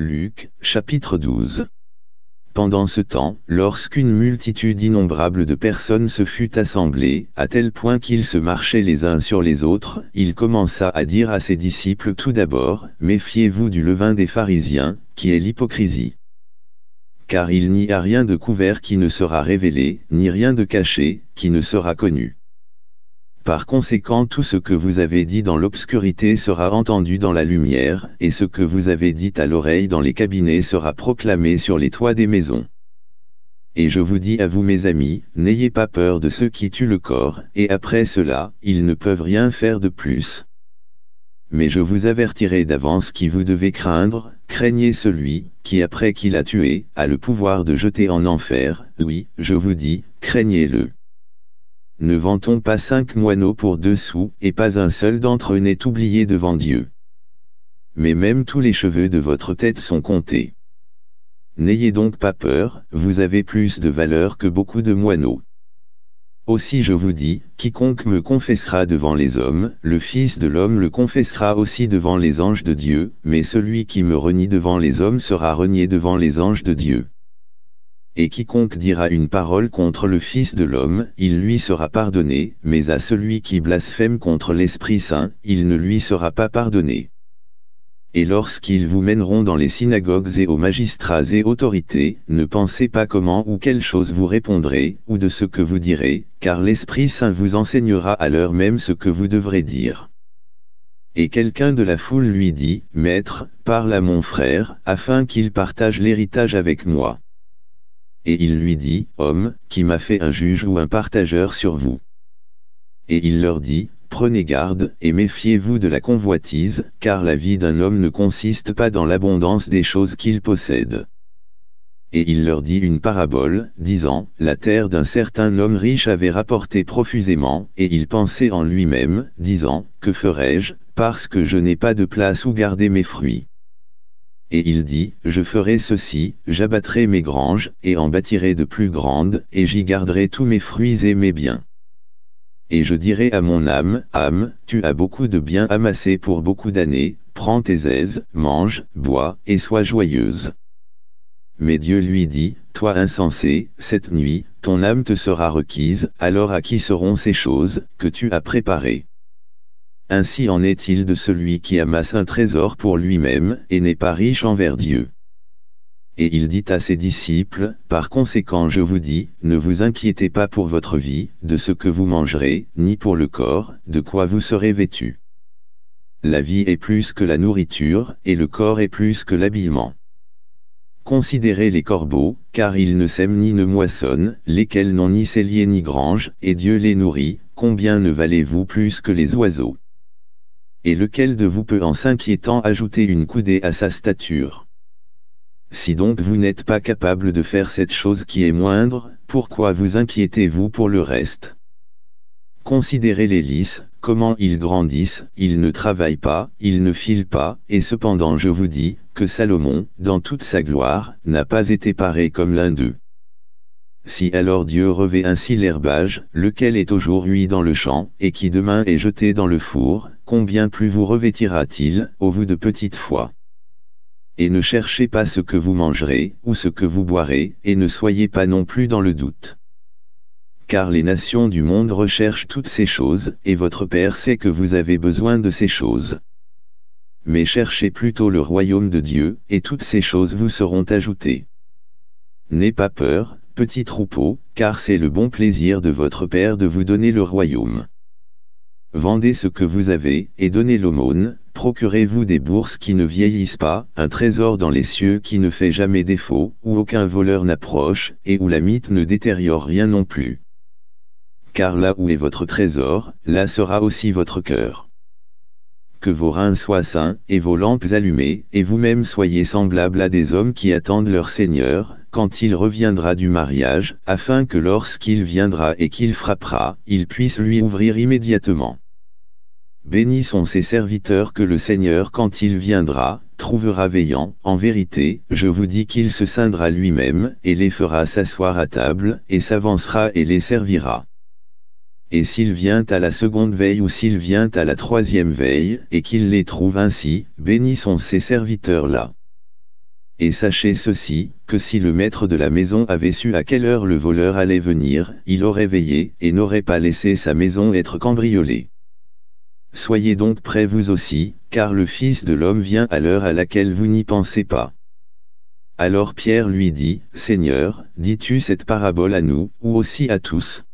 Luc, chapitre 12. Pendant ce temps, lorsqu'une multitude innombrable de personnes se fut assemblée, à tel point qu'ils se marchaient les uns sur les autres, il commença à dire à ses disciples tout d'abord, Méfiez-vous du levain des pharisiens, qui est l'hypocrisie. Car il n'y a rien de couvert qui ne sera révélé, ni rien de caché, qui ne sera connu. Par conséquent tout ce que vous avez dit dans l'obscurité sera entendu dans la lumière, et ce que vous avez dit à l'oreille dans les cabinets sera proclamé sur les toits des maisons. Et je vous dis à vous mes amis, n'ayez pas peur de ceux qui tuent le corps, et après cela, ils ne peuvent rien faire de plus. Mais je vous avertirai d'avance qui vous devez craindre, craignez celui, qui après qu'il a tué, a le pouvoir de jeter en enfer, oui, je vous dis, craignez-le. Ne vantons pas cinq moineaux pour deux sous, et pas un seul d'entre eux n'est oublié devant Dieu. Mais même tous les cheveux de votre tête sont comptés. N'ayez donc pas peur, vous avez plus de valeur que beaucoup de moineaux. Aussi je vous dis, quiconque me confessera devant les hommes, le Fils de l'homme le confessera aussi devant les anges de Dieu, mais celui qui me renie devant les hommes sera renié devant les anges de Dieu. Et quiconque dira une parole contre le Fils de l'homme, il lui sera pardonné, mais à celui qui blasphème contre l'Esprit Saint, il ne lui sera pas pardonné. Et lorsqu'ils vous mèneront dans les synagogues et aux magistrats et autorités, ne pensez pas comment ou quelle chose vous répondrez, ou de ce que vous direz, car l'Esprit Saint vous enseignera à l'heure même ce que vous devrez dire. Et quelqu'un de la foule lui dit, Maître, parle à mon frère, afin qu'il partage l'héritage avec moi. Et il lui dit, Homme, qui m'a fait un juge ou un partageur sur vous Et il leur dit, Prenez garde, et méfiez-vous de la convoitise, car la vie d'un homme ne consiste pas dans l'abondance des choses qu'il possède. Et il leur dit une parabole, disant, La terre d'un certain homme riche avait rapporté profusément, et il pensait en lui-même, disant, Que ferai-je, parce que je n'ai pas de place où garder mes fruits et il dit, je ferai ceci, j'abattrai mes granges, et en bâtirai de plus grandes, et j'y garderai tous mes fruits et mes biens. Et je dirai à mon âme, âme, tu as beaucoup de biens amassés pour beaucoup d'années, prends tes aises, mange, bois, et sois joyeuse. Mais Dieu lui dit, toi insensé, cette nuit, ton âme te sera requise, alors à qui seront ces choses, que tu as préparées ainsi en est-il de celui qui amasse un trésor pour lui-même et n'est pas riche envers Dieu. Et il dit à ses disciples, Par conséquent je vous dis, ne vous inquiétez pas pour votre vie, de ce que vous mangerez, ni pour le corps, de quoi vous serez vêtus. La vie est plus que la nourriture, et le corps est plus que l'habillement. Considérez les corbeaux, car ils ne sèment ni ne moissonnent, lesquels n'ont ni cellier ni grange, et Dieu les nourrit, combien ne valez-vous plus que les oiseaux et lequel de vous peut en s'inquiétant ajouter une coudée à sa stature Si donc vous n'êtes pas capable de faire cette chose qui est moindre, pourquoi vous inquiétez-vous pour le reste Considérez les lys, comment ils grandissent, ils ne travaillent pas, ils ne filent pas, et cependant je vous dis, que Salomon, dans toute sa gloire, n'a pas été paré comme l'un d'eux. Si alors Dieu revêt ainsi l'herbage, lequel est aujourd'hui dans le champ, et qui demain est jeté dans le four, combien plus vous revêtira-t-il, au vous de petite foi Et ne cherchez pas ce que vous mangerez, ou ce que vous boirez, et ne soyez pas non plus dans le doute. Car les nations du monde recherchent toutes ces choses, et votre Père sait que vous avez besoin de ces choses. Mais cherchez plutôt le royaume de Dieu, et toutes ces choses vous seront ajoutées. N'aie pas peur, petit troupeau, car c'est le bon plaisir de votre Père de vous donner le royaume. Vendez ce que vous avez, et donnez l'aumône, procurez-vous des bourses qui ne vieillissent pas, un trésor dans les cieux qui ne fait jamais défaut, où aucun voleur n'approche, et où la mythe ne détériore rien non plus. Car là où est votre trésor, là sera aussi votre cœur. Que vos reins soient sains, et vos lampes allumées, et vous-même soyez semblables à des hommes qui attendent leur Seigneur, quand il reviendra du mariage, afin que lorsqu'il viendra et qu'il frappera, il puisse lui ouvrir immédiatement. Bénis sont ses serviteurs que le Seigneur quand il viendra, trouvera veillant, en vérité, je vous dis qu'il se scindra lui-même, et les fera s'asseoir à table, et s'avancera et les servira. Et s'il vient à la seconde veille ou s'il vient à la troisième veille, et qu'il les trouve ainsi, bénis sont ces serviteurs-là. Et sachez ceci, que si le maître de la maison avait su à quelle heure le voleur allait venir, il aurait veillé et n'aurait pas laissé sa maison être cambriolée. Soyez donc prêts vous aussi, car le Fils de l'homme vient à l'heure à laquelle vous n'y pensez pas. Alors Pierre lui dit, Seigneur, dis-tu cette parabole à nous, ou aussi à tous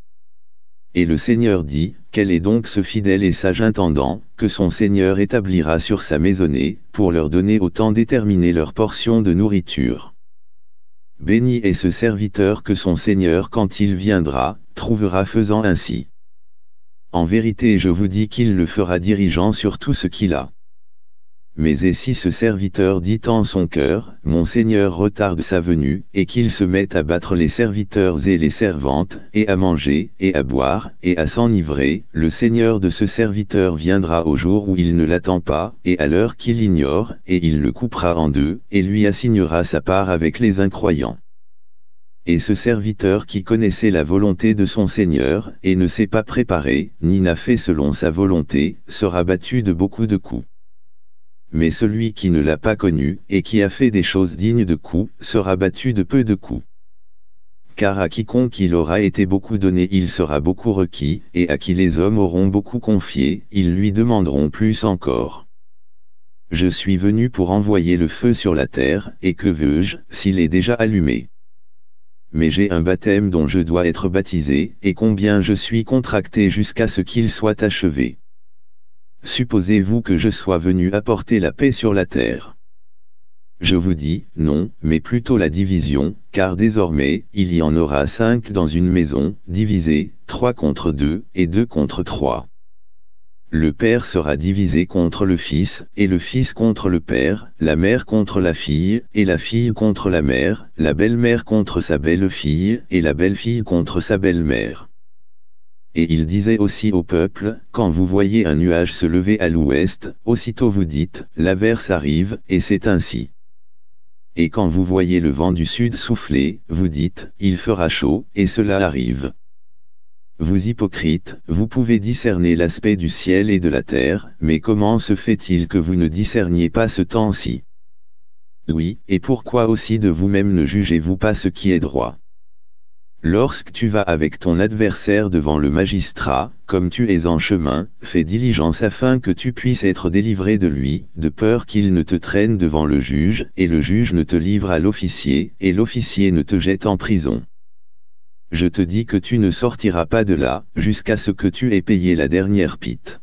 et le Seigneur dit, Quel est donc ce fidèle et sage intendant, que son Seigneur établira sur sa maisonnée, pour leur donner au temps déterminé leur portion de nourriture Béni est ce serviteur que son Seigneur quand il viendra, trouvera faisant ainsi. En vérité je vous dis qu'il le fera dirigeant sur tout ce qu'il a. Mais et si ce serviteur dit en son cœur, Mon Seigneur retarde sa venue, et qu'il se mette à battre les serviteurs et les servantes, et à manger, et à boire, et à s'enivrer, le Seigneur de ce serviteur viendra au jour où il ne l'attend pas, et à l'heure qu'il ignore, et il le coupera en deux, et lui assignera sa part avec les incroyants. Et ce serviteur qui connaissait la volonté de son Seigneur, et ne s'est pas préparé, ni n'a fait selon sa volonté, sera battu de beaucoup de coups mais celui qui ne l'a pas connu, et qui a fait des choses dignes de coups, sera battu de peu de coups. Car à quiconque il aura été beaucoup donné il sera beaucoup requis, et à qui les hommes auront beaucoup confié, ils lui demanderont plus encore. Je suis venu pour envoyer le feu sur la terre, et que veux-je, s'il est déjà allumé mais j'ai un baptême dont je dois être baptisé, et combien je suis contracté jusqu'à ce qu'il soit achevé supposez-vous que je sois venu apporter la paix sur la terre Je vous dis, non, mais plutôt la division, car désormais, il y en aura cinq dans une maison, divisés, trois contre deux, et deux contre trois. Le père sera divisé contre le fils, et le fils contre le père, la mère contre la fille, et la fille contre la mère, la belle-mère contre sa belle-fille, et la belle-fille contre sa belle-mère. Et il disait aussi au peuple, quand vous voyez un nuage se lever à l'ouest, aussitôt vous dites, l'averse arrive, et c'est ainsi. Et quand vous voyez le vent du sud souffler, vous dites, il fera chaud, et cela arrive. Vous hypocrites, vous pouvez discerner l'aspect du ciel et de la terre, mais comment se fait-il que vous ne discerniez pas ce temps-ci Oui, et pourquoi aussi de vous-même ne jugez-vous pas ce qui est droit Lorsque tu vas avec ton adversaire devant le magistrat, comme tu es en chemin, fais diligence afin que tu puisses être délivré de lui, de peur qu'il ne te traîne devant le juge, et le juge ne te livre à l'officier, et l'officier ne te jette en prison. Je te dis que tu ne sortiras pas de là, jusqu'à ce que tu aies payé la dernière pite.